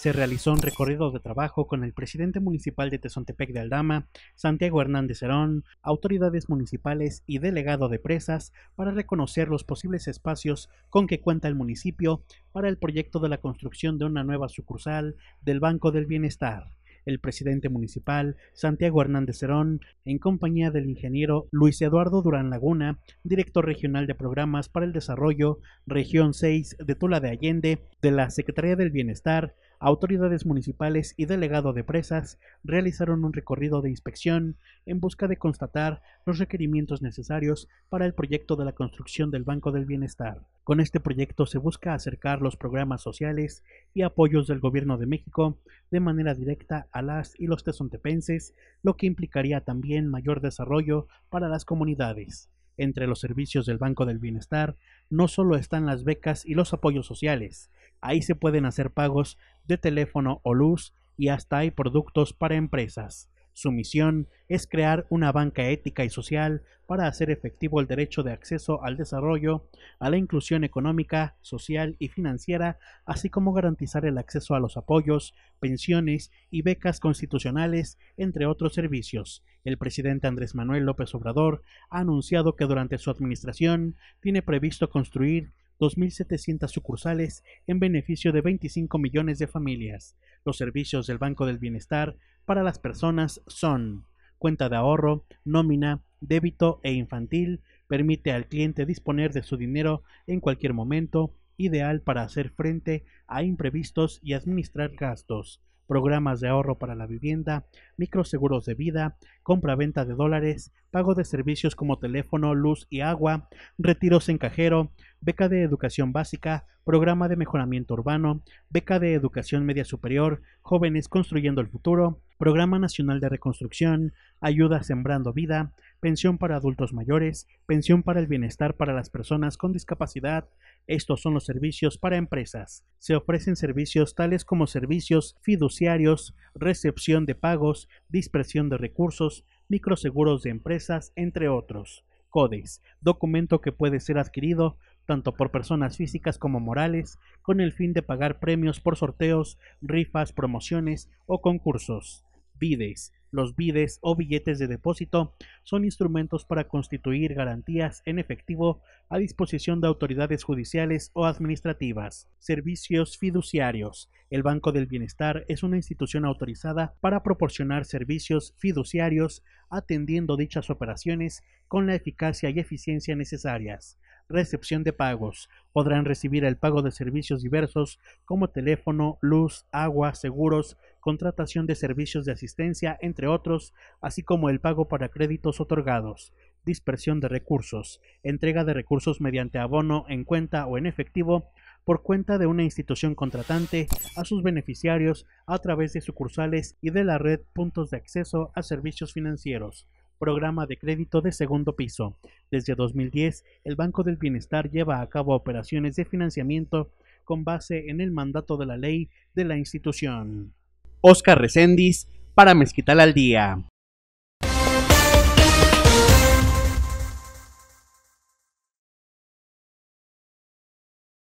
Se realizó un recorrido de trabajo con el presidente municipal de Tezontepec de Aldama, Santiago Hernández Herón, autoridades municipales y delegado de presas para reconocer los posibles espacios con que cuenta el municipio para el proyecto de la construcción de una nueva sucursal del Banco del Bienestar el presidente municipal Santiago Hernández Cerón, en compañía del ingeniero Luis Eduardo Durán Laguna, director regional de programas para el desarrollo, región 6 de Tula de Allende, de la Secretaría del Bienestar, autoridades municipales y delegado de presas realizaron un recorrido de inspección en busca de constatar los requerimientos necesarios para el proyecto de la construcción del Banco del Bienestar. Con este proyecto se busca acercar los programas sociales y apoyos del Gobierno de México de manera directa a las y los tesontepenses, lo que implicaría también mayor desarrollo para las comunidades entre los servicios del Banco del Bienestar no solo están las becas y los apoyos sociales, Ahí se pueden hacer pagos de teléfono o luz y hasta hay productos para empresas. Su misión es crear una banca ética y social para hacer efectivo el derecho de acceso al desarrollo, a la inclusión económica, social y financiera, así como garantizar el acceso a los apoyos, pensiones y becas constitucionales, entre otros servicios. El presidente Andrés Manuel López Obrador ha anunciado que durante su administración tiene previsto construir 2.700 sucursales en beneficio de 25 millones de familias. Los servicios del Banco del Bienestar para las personas son cuenta de ahorro, nómina, débito e infantil, permite al cliente disponer de su dinero en cualquier momento, ideal para hacer frente a imprevistos y administrar gastos programas de ahorro para la vivienda, microseguros de vida, compra-venta de dólares, pago de servicios como teléfono, luz y agua, retiros en cajero, beca de educación básica, programa de mejoramiento urbano, beca de educación media superior, jóvenes construyendo el futuro, programa nacional de reconstrucción, ayuda sembrando vida, pensión para adultos mayores, pensión para el bienestar para las personas con discapacidad. Estos son los servicios para empresas. Se ofrecen servicios tales como servicios fiduciarios, recepción de pagos, dispersión de recursos, microseguros de empresas, entre otros. CODES, documento que puede ser adquirido tanto por personas físicas como morales, con el fin de pagar premios por sorteos, rifas, promociones o concursos. VIDES, los bides o billetes de depósito son instrumentos para constituir garantías en efectivo a disposición de autoridades judiciales o administrativas. Servicios fiduciarios. El Banco del Bienestar es una institución autorizada para proporcionar servicios fiduciarios atendiendo dichas operaciones con la eficacia y eficiencia necesarias recepción de pagos. Podrán recibir el pago de servicios diversos como teléfono, luz, agua, seguros, contratación de servicios de asistencia, entre otros, así como el pago para créditos otorgados dispersión de recursos, entrega de recursos mediante abono en cuenta o en efectivo por cuenta de una institución contratante a sus beneficiarios a través de sucursales y de la red puntos de acceso a servicios financieros programa de crédito de segundo piso. Desde 2010, el Banco del Bienestar lleva a cabo operaciones de financiamiento con base en el mandato de la ley de la institución. Oscar Recendis para Mezquital al Día.